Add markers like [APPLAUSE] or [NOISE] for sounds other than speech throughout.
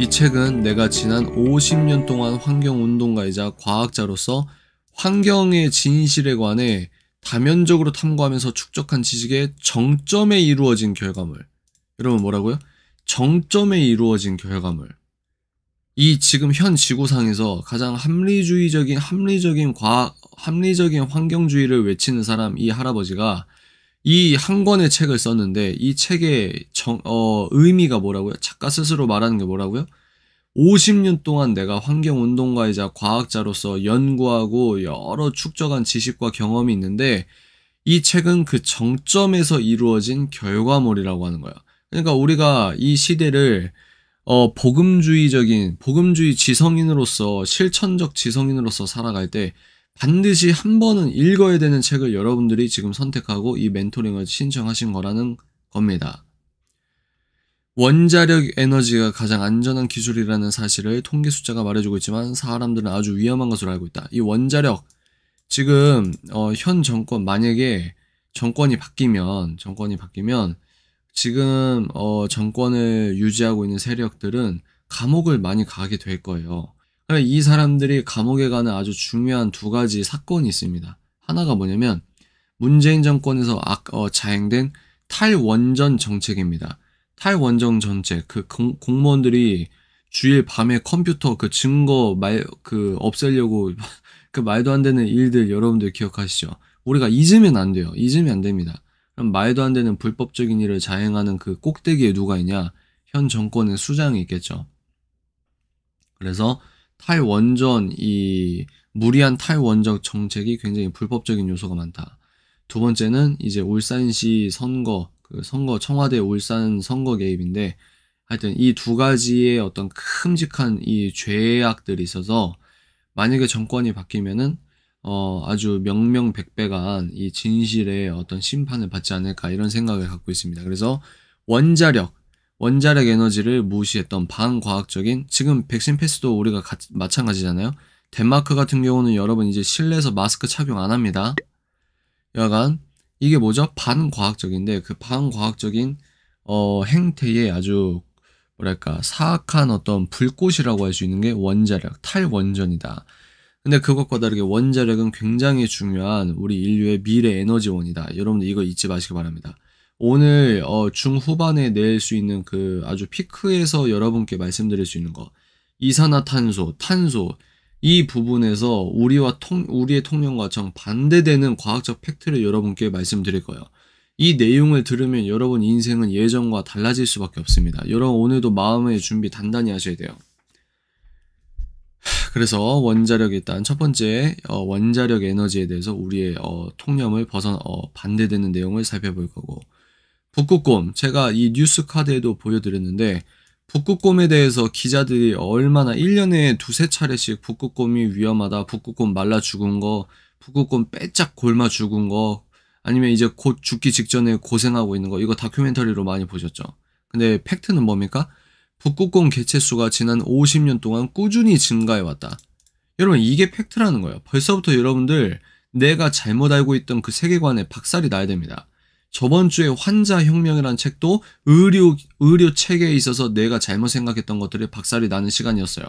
이 책은 내가 지난 50년 동안 환경운동가이자 과학자로서 환경의 진실에 관해 다면적으로 탐구하면서 축적한 지식의 정점에 이루어진 결과물. 여러분 뭐라고요? 정점에 이루어진 결과물. 이 지금 현 지구상에서 가장 합리주의적인 합리적인 과학 합리적인 환경주의를 외치는 사람 이 할아버지가 이한 권의 책을 썼는데 이 책의 정, 어, 의미가 뭐라고요? 작가 스스로 말하는 게 뭐라고요? 50년 동안 내가 환경운동가이자 과학자로서 연구하고 여러 축적한 지식과 경험이 있는데 이 책은 그 정점에서 이루어진 결과물이라고 하는 거야. 그러니까 우리가 이 시대를 어, 복음주의적인, 복음주의 지성인으로서 실천적 지성인으로서 살아갈 때 반드시 한 번은 읽어야 되는 책을 여러분들이 지금 선택하고 이 멘토링을 신청하신 거라는 겁니다. 원자력 에너지가 가장 안전한 기술이라는 사실을 통계 숫자가 말해주고 있지만 사람들은 아주 위험한 것으로 알고 있다. 이 원자력 지금 어, 현 정권 만약에 정권이 바뀌면 정권이 바뀌면 지금 어, 정권을 유지하고 있는 세력들은 감옥을 많이 가게 될 거예요. 이 사람들이 감옥에 가는 아주 중요한 두 가지 사건이 있습니다. 하나가 뭐냐면 문재인 정권에서 어, 자행된 탈원전 정책입니다. 탈원전 정책 그 공, 공무원들이 주일 밤에 컴퓨터 그 증거 말그 없애려고 [LAUGHS] 그 말도 안 되는 일들 여러분들 기억하시죠? 우리가 잊으면 안 돼요. 잊으면 안 됩니다. 그럼 말도 안 되는 불법적인 일을 자행하는 그 꼭대기에 누가 있냐? 현 정권의 수장이 있겠죠. 그래서 탈원전 이 무리한 탈원적 정책이 굉장히 불법적인 요소가 많다. 두 번째는 이제 울산시 선거 그 선거 청와대 울산 선거 개입인데 하여튼 이 두 가지의 어떤 큼직한 이 죄악들이 있어서 만약에 정권이 바뀌면은 어 아주 명명백백한 이 진실의 어떤 심판을 받지 않을까 이런 생각을 갖고 있습니다. 그래서 원자력 원자력 에너지를 무시했던 반과학적인 지금 백신 패스도 우리가 가, 마찬가지잖아요. 덴마크 같은 경우는 여러분 이제 실내에서 마스크 착용 안 합니다. 여간 이게 뭐죠? 반과학적인데 그 반과학적인 어, 행태에 아주 뭐랄까 사악한 어떤 불꽃이라고 할 수 있는 게 원자력 탈원전이다. 근데 그것과 다르게 원자력은 굉장히 중요한 우리 인류의 미래 에너지원이다. 여러분들 이거 잊지 마시기 바랍니다. 오늘 어, 중후반에 낼 수 있는 그 아주 피크에서 여러분께 말씀드릴 수 있는 거 이산화탄소, 탄소 이 부분에서 우리와 통, 우리의 통념과 정 반대되는 과학적 팩트를 여러분께 말씀드릴 거예요. 이 내용을 들으면 여러분 인생은 예전과 달라질 수밖에 없습니다. 여러분 오늘도 마음의 준비 단단히 하셔야 돼요. 그래서 원자력 일단 첫 번째 어, 원자력 에너지에 대해서 우리의 어, 통념을 벗어 어, 반대되는 내용을 살펴볼 거고 북극곰 제가 이 뉴스 카드에도 보여드렸는데 북극곰에 대해서 기자들이 얼마나 1년에 두세 차례씩 북극곰이 위험하다 북극곰 말라 죽은 거 북극곰 빼짝 골마 죽은 거 아니면 이제 곧 죽기 직전에 고생하고 있는 거 이거 다큐멘터리로 많이 보셨죠 근데 팩트는 뭡니까? 북극곰 개체수가 지난 50년 동안 꾸준히 증가해왔다 여러분 이게 팩트라는 거예요 벌써부터 여러분들 내가 잘못 알고 있던 그 세계관에 박살이 나야 됩니다 저번 주에 환자 혁명이라는 책도 의료 의료 체계에 있어서 내가 잘못 생각했던 것들이 박살이 나는 시간이었어요.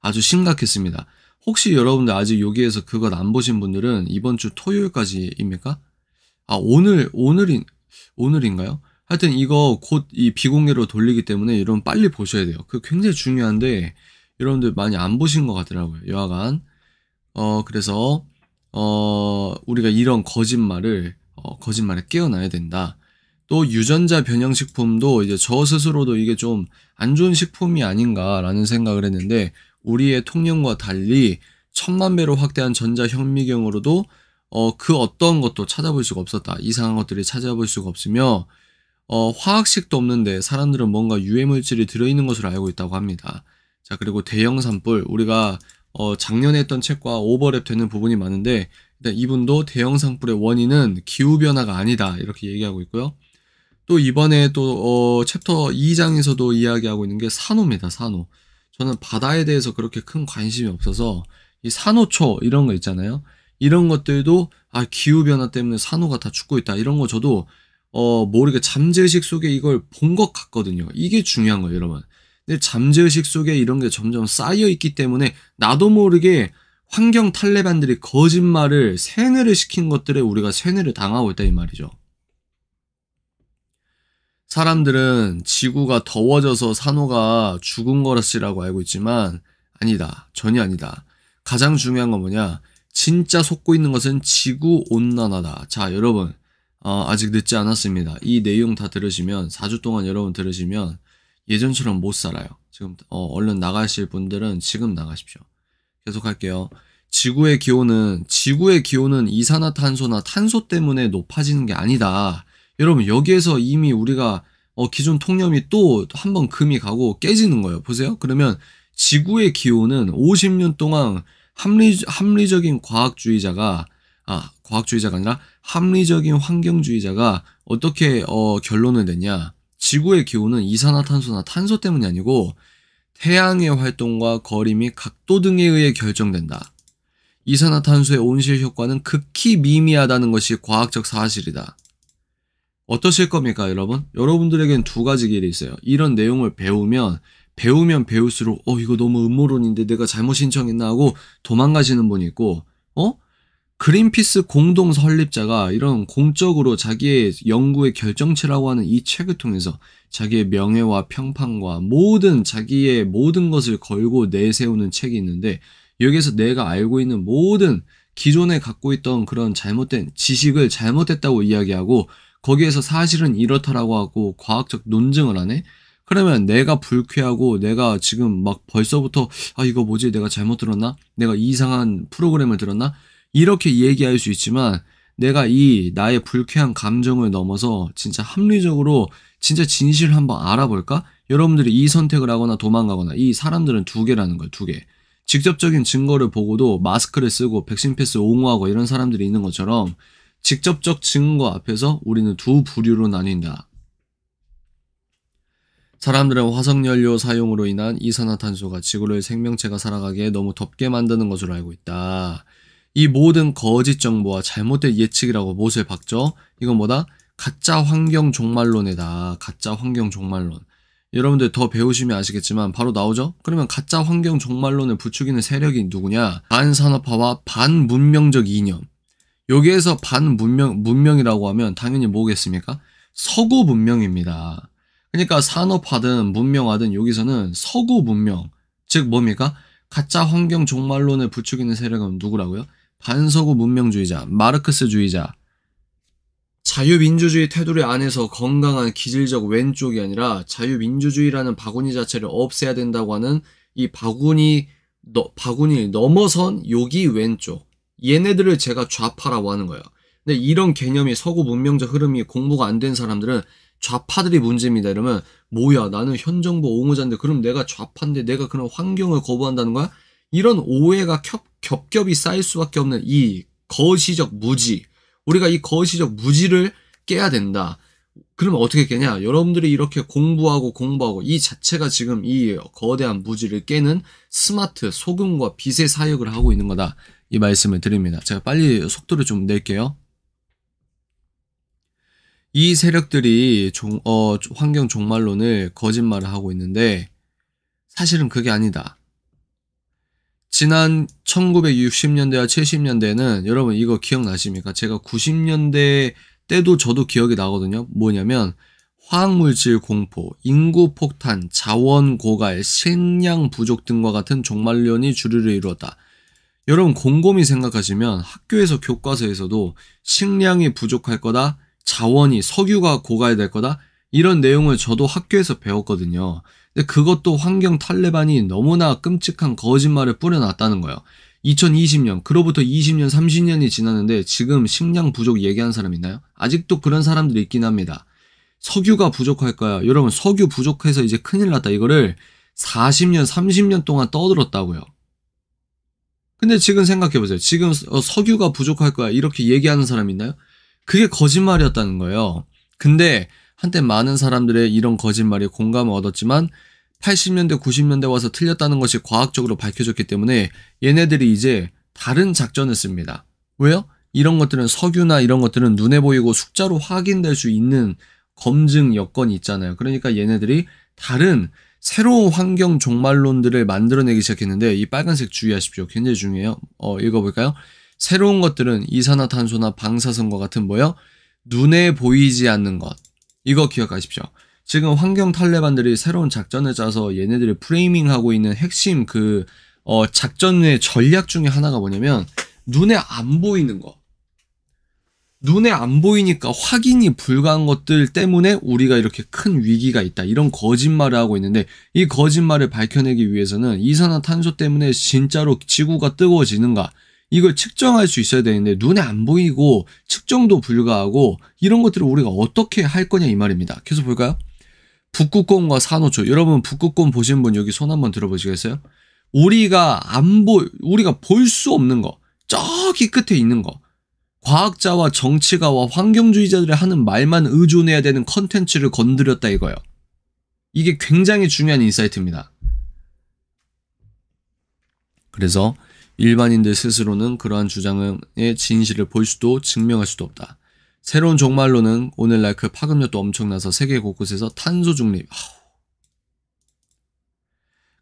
아주 심각했습니다. 혹시 여러분들 아직 여기에서 그걸 안 보신 분들은 이번 주 토요일까지입니까? 아 오늘 오늘인 오늘인가요? 하여튼 이거 곧 이 비공개로 돌리기 때문에 여러분 빨리 보셔야 돼요. 그 굉장히 중요한데 여러분들 많이 안 보신 것 같더라고요. 여하간 어 그래서 어, 우리가 이런 거짓말을 어, 거짓말에 깨어나야 된다. 또 유전자 변형식품도 이제 저 스스로도 이게 좀 안 좋은 식품이 아닌가라는 생각을 했는데 우리의 통념과 달리 천만 배로 확대한 전자현미경으로도 어, 그 어떤 것도 찾아볼 수가 없었다. 이상한 것들이 찾아볼 수가 없으며 어, 화학식도 없는데 사람들은 뭔가 유해물질이 들어있는 것으로 알고 있다고 합니다. 자 그리고 대형 산불 우리가 어, 작년에 했던 책과 오버랩 되는 부분이 많은데 일단 이분도 대형 상불의 원인은 기후 변화가 아니다 이렇게 얘기하고 있고요. 또 이번에 또 어, 챕터 2장에서도 이야기하고 있는 게 산호입니다. 산호. 저는 바다에 대해서 그렇게 큰 관심이 없어서 이 산호초 이런 거 있잖아요. 이런 것들도 아 기후 변화 때문에 산호가 다 죽고 있다 이런 거 저도 어 모르게 잠재의식 속에 이걸 본 것 같거든요. 이게 중요한 거예요, 여러분. 근 잠재의식 속에 이런 게 점점 쌓여 있기 때문에 나도 모르게 환경 탈레반들이 거짓말을 세뇌를 시킨 것들에 우리가 세뇌를 당하고 있다 이 말이죠. 사람들은 지구가 더워져서 산호가 죽은 거라시라고 알고 있지만 아니다. 전혀 아니다. 가장 중요한 건 뭐냐? 진짜 속고 있는 것은 지구 온난화다. 자, 여러분. 어, 아직 늦지 않았습니다. 이 내용 다 들으시면 4주 동안 여러분 들으시면 예전처럼 못 살아요. 지금 어, 얼른 나가실 분들은 지금 나가십시오. 계속 할게요. 지구의 기온은 지구의 기온은 이산화탄소나 탄소 때문에 높아지는 게 아니다. 여러분 여기에서 이미 우리가 어, 기존 통념이 또 한 번 금이 가고 깨지는 거예요. 보세요. 그러면 지구의 기온은 50년 동안 합리 합리적인 과학주의자가 아 과학주의자가 아니라 합리적인 환경주의자가 어떻게 어, 결론을 냈냐? 지구의 기온은 이산화탄소나 탄소 때문이 아니고 태양의 활동과 거리 및 각도 등에 의해 결정된다. 이산화탄소의 온실 효과는 극히 미미하다는 것이 과학적 사실이다. 어떠실 겁니까, 여러분? 여러분들에겐 두 가지 길이 있어요. 이런 내용을 배우면 배우면 배울수록 어 이거 너무 음모론인데 내가 잘못 신청했나 하고 도망가시는 분이 있고 어 그린피스 공동 설립자가 이런 공적으로 자기의 연구의 결정체라고 하는 이 책을 통해서 자기의 명예와 평판과 모든 자기의 모든 것을 걸고 내세우는 책이 있는데 여기에서 내가 알고 있는 모든 기존에 갖고 있던 그런 잘못된 지식을 잘못했다고 이야기하고 거기에서 사실은 이렇다라고 하고 과학적 논증을 하네? 그러면 내가 불쾌하고 내가 지금 막 벌써부터 아 이거 뭐지 내가 잘못 들었나? 내가 이상한 프로그램을 들었나? 이렇게 얘기할 수 있지만 내가 이 나의 불쾌한 감정을 넘어서 진짜 합리적으로 진짜 진실을 한번 알아볼까? 여러분들이 이 선택을 하거나 도망가거나 이 사람들은 두 개라는 거예요, 두 개. 직접적인 증거를 보고도 마스크를 쓰고 백신 패스 옹호하고 이런 사람들이 있는 것처럼 직접적 증거 앞에서 우리는 두 부류로 나뉜다. 사람들은 화석연료 사용으로 인한 이산화탄소가 지구를 생명체가 살아가기에 너무 덥게 만드는 것으로 알고 있다. 이 모든 거짓 정보와 잘못된 예측이라고 못을 박죠. 이건 뭐다? 가짜 환경 종말론이다 가짜 환경 종말론. 여러분들 더 배우시면 아시겠지만 바로 나오죠? 그러면 가짜 환경 종말론을 부추기는 세력이 누구냐? 반산업화와 반문명적 이념. 여기에서 반문명 문명이라고 하면 당연히 뭐겠습니까? 서구 문명입니다. 그러니까 산업화든 문명화든 여기서는 서구 문명 즉 뭡니까? 가짜 환경 종말론을 부추기는 세력은 누구라고요? 반서구 문명주의자, 마르크스주의자, 자유민주주의 태도를 안에서 건강한 기질적 왼쪽이 아니라 자유민주주의라는 바구니 자체를 없애야 된다고 하는 이 바구니 너, 바구니를 넘어선 여기 왼쪽 얘네들을 제가 좌파라고 하는 거예요. 근데 이런 개념이 서구 문명적 흐름이 공부가 안 된 사람들은 좌파들이 문제입니다. 이러면 뭐야 나는 현 정부 옹호자인데 그럼 내가 좌파인데 내가 그런 환경을 거부한다는 거야? 이런 오해가 겹, 겹겹이 쌓일 수밖에 없는 이 거시적 무지 우리가 이 거시적 무지를 깨야 된다. 그러면 어떻게 깨냐? 여러분들이 이렇게 공부하고 공부하고 이 자체가 지금 이 거대한 무지를 깨는 스마트 소금과 빛의 사역을 하고 있는 거다. 이 말씀을 드립니다. 제가 빨리 속도를 좀 낼게요. 이 세력들이 종, 어, 환경 종말론을 거짓말을 하고 있는데 사실은 그게 아니다. 지난 1960년대와 70년대는 여러분 이거 기억나십니까? 제가 90년대 때도 저도 기억이 나거든요. 뭐냐면 화학물질 공포, 인구 폭탄, 자원 고갈, 식량 부족 등과 같은 종말론이 주류를 이루었다. 여러분 곰곰이 생각하시면 학교에서 교과서에서도 식량이 부족할 거다, 자원이 석유가 고가야 될 거다 이런 내용을 저도 학교에서 배웠거든요. 근데 그것도 환경 탈레반이 너무나 끔찍한 거짓말을 뿌려놨다는 거예요. 2020년, 그로부터 20년, 30년이 지났는데 지금 식량 부족 얘기하는 사람 있나요? 아직도 그런 사람들이 있긴 합니다. 석유가 부족할 거야. 여러분, 석유 부족해서 이제 큰일 났다. 이거를 40년, 30년 동안 떠들었다고요. 근데 지금 생각해보세요. 지금 어, 석유가 부족할 거야. 이렇게 얘기하는 사람 있나요? 그게 거짓말이었다는 거예요. 근데 한때 많은 사람들의 이런 거짓말이 공감을 얻었지만 80년대, 90년대 와서 틀렸다는 것이 과학적으로 밝혀졌기 때문에 얘네들이 이제 다른 작전을 씁니다. 왜요? 이런 것들은 석유나 이런 것들은 눈에 보이고 숫자로 확인될 수 있는 검증 여건이 있잖아요. 그러니까 얘네들이 다른 새로운 환경 종말론들을 만들어내기 시작했는데 이 빨간색 주의하십시오. 굉장히 중요해요. 어, 읽어볼까요? 새로운 것들은 이산화탄소나 방사선과 같은 뭐요? 눈에 보이지 않는 것. 이거 기억하십시오. 지금 환경 탈레반들이 새로운 작전을 짜서 얘네들이 프레이밍하고 있는 핵심 그 어, 작전의 전략 중에 하나가 뭐냐면 눈에 안 보이는 것. 눈에 안 보이니까 확인이 불가한 것들 때문에 우리가 이렇게 큰 위기가 있다. 이런 거짓말을 하고 있는데 이 거짓말을 밝혀내기 위해서는 이산화탄소 때문에 진짜로 지구가 뜨거워지는가? 이걸 측정할 수 있어야 되는데 눈에 안 보이고 측정도 불가하고 이런 것들을 우리가 어떻게 할 거냐 이 말입니다. 계속 볼까요? 북극곰과 산호초. 여러분 북극곰 보신 분 여기 손 한번 들어보시겠어요? 우리가 안 보, 우리가 볼 수 없는 거, 저기 끝에 있는 거. 과학자와 정치가와 환경주의자들이 하는 말만 의존해야 되는 컨텐츠를 건드렸다 이거예요. 이게 굉장히 중요한 인사이트입니다. 그래서 일반인들 스스로는 그러한 주장의 진실을 볼 수도 증명할 수도 없다. 새로운 종말로는 오늘날 그 파급력도 엄청나서 세계 곳곳에서 탄소 중립.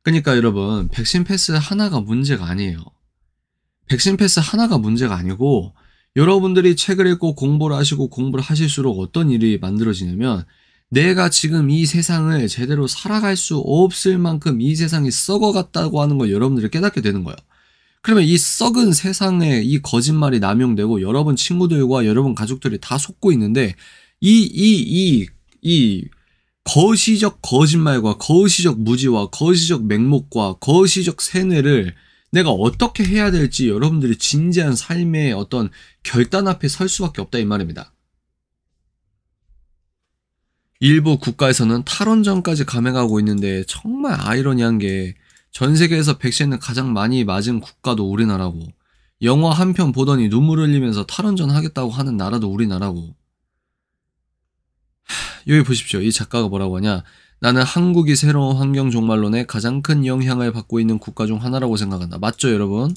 그러니까 여러분 백신 패스 하나가 문제가 아니에요. 백신 패스 하나가 문제가 아니고 여러분들이 책을 읽고 공부를 하시고 공부를 하실수록 어떤 일이 만들어지냐면 내가 지금 이 세상을 제대로 살아갈 수 없을 만큼 이 세상이 썩어갔다고 하는 걸 여러분들이 깨닫게 되는 거예요. 그러면 이 썩은 세상에 이 거짓말이 남용되고 여러분 친구들과 여러분 가족들이 다 속고 있는데 이 이 이 이 거시적 거짓말과 거시적 무지와 거시적 맹목과 거시적 세뇌를 내가 어떻게 해야 될지 여러분들이 진지한 삶의 어떤 결단 앞에 설 수밖에 없다 이 말입니다. 일부 국가에서는 탈원전까지 감행하고 있는데 정말 아이러니한 게전 세계에서 백신을 가장 많이 맞은 국가도 우리나라고 영화 한 편 보더니 눈물 흘리면서 탈원전 하겠다고 하는 나라도 우리나라고 여기 보십시오. 이 작가가 뭐라고 하냐. 나는 한국이 새로운 환경 종말론에 가장 큰 영향을 받고 있는 국가 중 하나라고 생각한다. 맞죠, 여러분?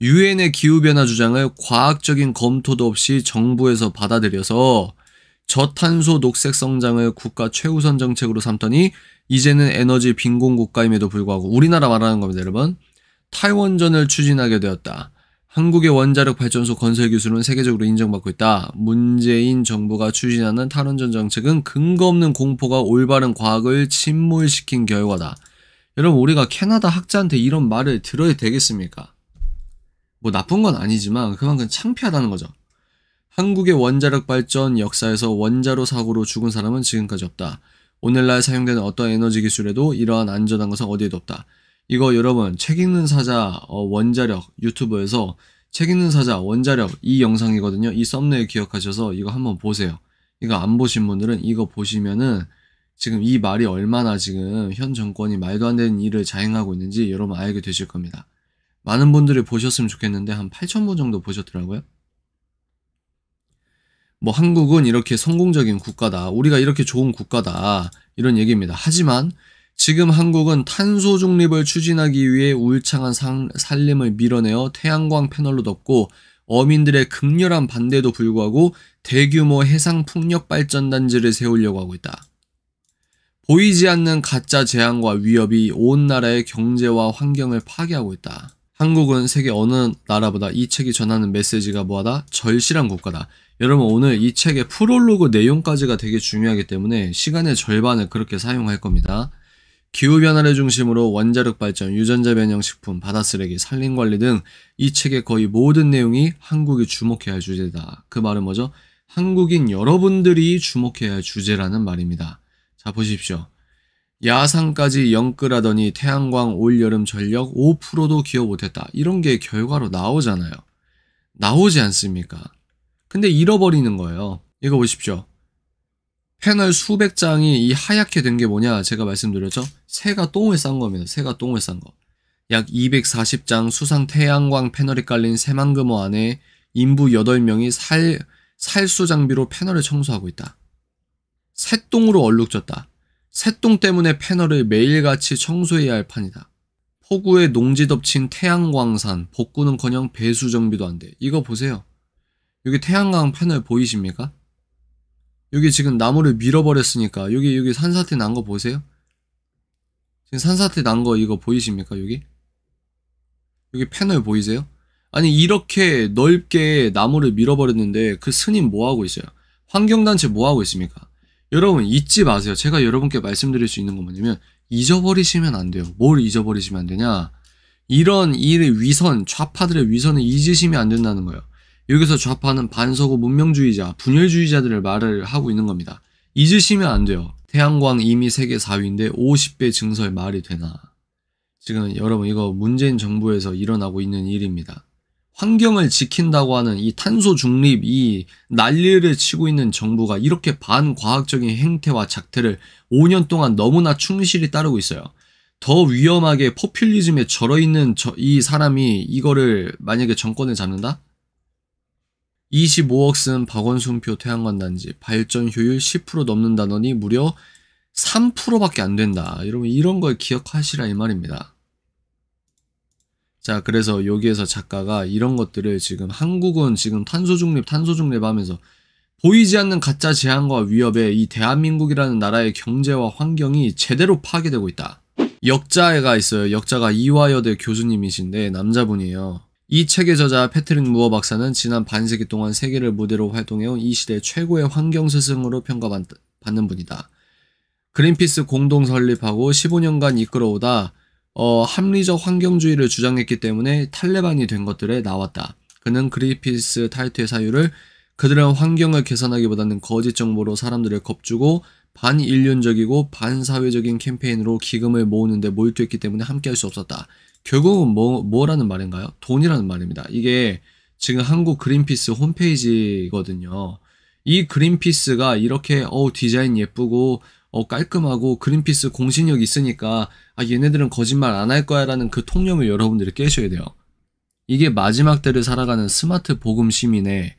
유엔의 기후변화 주장을 과학적인 검토도 없이 정부에서 받아들여서 저탄소 녹색 성장을 국가 최우선 정책으로 삼더니 이제는 에너지 빈곤 국가임에도 불구하고 우리나라 말하는 겁니다, 여러분. 탈원전을 추진하게 되었다. 한국의 원자력 발전소 건설 기술은 세계적으로 인정받고 있다. 문재인 정부가 추진하는 탈원전 정책은 근거 없는 공포가 올바른 과학을 침몰시킨 결과다. 여러분 우리가 캐나다 학자한테 이런 말을 들어야 되겠습니까? 뭐 나쁜 건 아니지만 그만큼 창피하다는 거죠. 한국의 원자력 발전 역사에서 원자로 사고로 죽은 사람은 지금까지 없다. 오늘날 사용되는 어떤 에너지 기술에도 이러한 안전한 것은 어디에도 없다. 이거 여러분 책 읽는 사자 어, 원자력 유튜브에서 책 읽는 사자 원자력 이 영상이거든요. 이 썸네일 기억하셔서 이거 한번 보세요. 이거 안 보신 분들은 이거 보시면은 지금 이 말이 얼마나 지금 현 정권이 말도 안 되는 일을 자행하고 있는지 여러분 알게 되실 겁니다. 많은 분들이 보셨으면 좋겠는데 한8천0분 정도 보셨더라고요. 뭐 한국은 이렇게 성공적인 국가다. 우리가 이렇게 좋은 국가다. 이런 얘기입니다. 하지만 지금 한국은 탄소 중립을 추진하기 위해 울창한 상, 살림을 밀어내어 태양광 패널로 덮고 어민들의 극렬한 반대도 불구하고 대규모 해상 풍력 발전 단지를 세우려고 하고 있다. 보이지 않는 가짜 재앙과 위협이 온 나라의 경제와 환경을 파괴하고 있다. 한국은 세계 어느 나라보다 이 책이 전하는 메시지가 뭐하다? 절실한 국가다. 여러분 오늘 이 책의 프롤로그 내용까지가 되게 중요하기 때문에 시간의 절반을 그렇게 사용할 겁니다. 기후변화를 중심으로 원자력 발전, 유전자 변형 식품, 바다 쓰레기, 산림 관리 등 이 책의 거의 모든 내용이 한국이 주목해야 할 주제다. 그 말은 뭐죠? 한국인 여러분들이 주목해야 할 주제라는 말입니다. 자, 보십시오. 야상까지 영끌하더니 태양광 올여름 전력 5%도 기여 못했다. 이런 게 결과로 나오잖아요. 나오지 않습니까? 근데 잃어버리는 거예요. 이거 보십시오. 패널 수백 장이 이 하얗게 된 게 뭐냐 제가 말씀드렸죠 새가 똥을 싼 겁니다 새가 똥을 싼거 약 240장 수상 태양광 패널이 깔린 새만금어 안에 인부 8명이 살, 살수 장비로 패널을 청소하고 있다 새똥으로 얼룩졌다 새똥 때문에 패널을 매일같이 청소해야 할 판이다 폭우에 농지 덮친 태양광산 복구는커녕 배수 정비도 안돼 이거 보세요 여기 태양광 패널 보이십니까? 여기 지금 나무를 밀어버렸으니까 여기 여기 산사태 난 거 보세요? 지금 산사태 난 거 이거 보이십니까 여기? 여기 패널 보이세요? 아니 이렇게 넓게 나무를 밀어버렸는데 그 스님 뭐하고 있어요? 환경단체 뭐하고 있습니까? 여러분 잊지 마세요 제가 여러분께 말씀드릴 수 있는 건 뭐냐면 잊어버리시면 안 돼요 뭘 잊어버리시면 안 되냐 이런 일의 위선 좌파들의 위선을 잊으시면 안 된다는 거예요 여기서 좌파는 반서구 문명주의자, 분열주의자들을 말을 하고 있는 겁니다. 잊으시면 안 돼요. 태양광 이미 세계 4위인데 50배 증설 말이 되나. 지금 여러분 이거 문재인 정부에서 일어나고 있는 일입니다. 환경을 지킨다고 하는 이 탄소 중립 이 난리를 치고 있는 정부가 이렇게 반과학적인 행태와 작태를 5년 동안 너무나 충실히 따르고 있어요. 더 위험하게 포퓰리즘에 절어 있는 이 사람이 이거를 만약에 정권을 잡는다? 25억 쓴 박원순표 태양광단지 발전 효율 10% 넘는다더니 무려 3%밖에 안 된다. 여러분 이런 걸 기억하시라 이 말입니다. 자 그래서 여기에서 작가가 이런 것들을 지금 한국은 지금 탄소 중립 탄소 중립 하면서 보이지 않는 가짜 제한과 위협에 이 대한민국이라는 나라의 경제와 환경이 제대로 파괴되고 있다. 역자가 애 있어요. 역자가 이화여대 교수님이신데 남자분이에요. 이 책의 저자 패트릭 무어 박사는 지난 반세기 동안 세계를 무대로 활동해온 이 시대 최고의 환경 스승으로 평가받는 분이다. 그린피스 공동 설립하고 15년간 이끌어오다 어, 합리적 환경주의를 주장했기 때문에 탈레반이 된 것들에 나왔다. 그는 그린피스 타 탈퇴 사유를 그들은 환경을 개선하기보다는 거짓 정보로 사람들을 겁주고 반인륜적이고 반사회적인 캠페인으로 기금을 모으는데 몰두했기 때문에 함께할 수 없었다. 결국은 뭐, 뭐라는 말인가요? 돈이라는 말입니다. 이게 지금 한국 그린피스 홈페이지거든요. 이 그린피스가 이렇게 어 디자인 예쁘고 어 깔끔하고 그린피스 공신력 있으니까 아 얘네들은 거짓말 안 할 거야라는 그 통념을 여러분들이 깨셔야 돼요. 이게 마지막 때를 살아가는 스마트 보금 시민의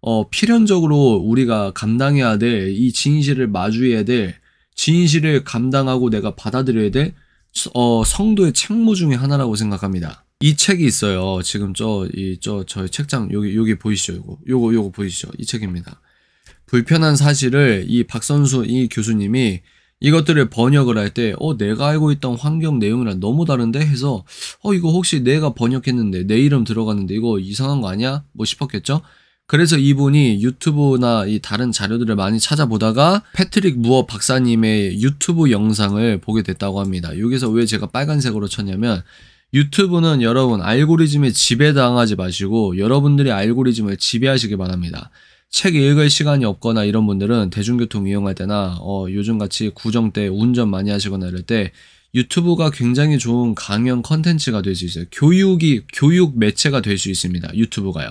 어 필연적으로 우리가 감당해야 될 이 진실을 마주해야 될 진실을 감당하고 내가 받아들여야 될 어, 성도의 책무 중에 하나라고 생각합니다. 이 책이 있어요. 지금 저, 이, 저, 저희 책장, 여기, 여기 보이시죠? 이거 요거, 요거 보이시죠? 이 책입니다. 불편한 사실을 이 박선수, 이 교수님이 이것들을 번역을 할 때, 어, 내가 알고 있던 환경 내용이랑 너무 다른데? 해서, 어, 이거 혹시 내가 번역했는데, 내 이름 들어갔는데, 이거 이상한 거 아니야? 뭐 싶었겠죠? 그래서 이분이 유튜브나 이 다른 자료들을 많이 찾아보다가 패트릭 무어 박사님의 유튜브 영상을 보게 됐다고 합니다. 여기서 왜 제가 빨간색으로 쳤냐면 유튜브는 여러분 알고리즘에 지배당하지 마시고 여러분들이 알고리즘을 지배하시길 바랍니다. 책 읽을 시간이 없거나 이런 분들은 대중교통 이용할 때나 어, 요즘같이 구정 때 운전 많이 하시거나 이럴 때 유튜브가 굉장히 좋은 강연 컨텐츠가 될 수 있어요. 교육이 교육 매체가 될 수 있습니다. 유튜브가요.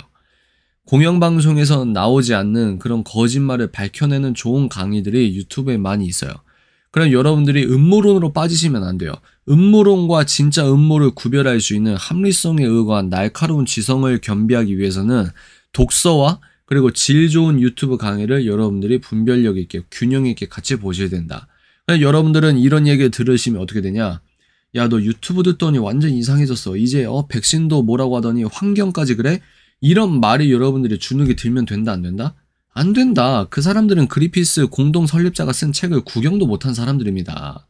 공영방송에선 나오지 않는 그런 거짓말을 밝혀내는 좋은 강의들이 유튜브에 많이 있어요. 그럼 여러분들이 음모론으로 빠지시면 안 돼요. 음모론과 진짜 음모를 구별할 수 있는 합리성에 의거한 날카로운 지성을 겸비하기 위해서는 독서와 그리고 질 좋은 유튜브 강의를 여러분들이 분별력 있게 균형 있게 같이 보셔야 된다. 여러분들은 이런 얘기 들으시면 어떻게 되냐? 야, 너 유튜브 듣더니 완전 이상해졌어. 이제 어, 백신도 뭐라고 하더니 환경까지 그래? 이런 말이 여러분들이 주눅이 들면 된다 안 된다? 안 된다. 그 사람들은 그리피스 공동 설립자가 쓴 책을 구경도 못한 사람들입니다.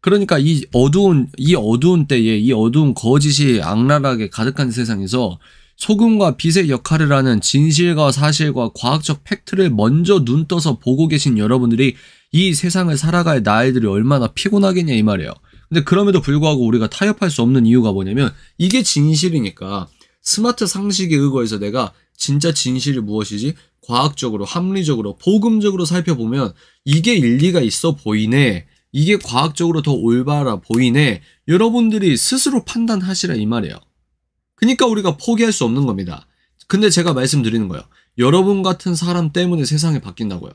그러니까 이 어두운 이 어두운 때에 이 어두운 거짓이 악랄하게 가득한 세상에서 소금과 빛의 역할을 하는 진실과 사실과 과학적 팩트를 먼저 눈 떠서 보고 계신 여러분들이 이 세상을 살아갈 나이들이 얼마나 피곤하겠냐 이 말이에요. 근데 그럼에도 불구하고 우리가 타협할 수 없는 이유가 뭐냐면 이게 진실이니까 스마트 상식에 의거해서 내가 진짜 진실이 무엇이지 과학적으로 합리적으로 보금적으로 살펴보면 이게 일리가 있어 보이네 이게 과학적으로 더 올바라 보이네 여러분들이 스스로 판단하시라 이 말이에요 그러니까 우리가 포기할 수 없는 겁니다 근데 제가 말씀드리는 거예요 여러분 같은 사람 때문에 세상이 바뀐다고요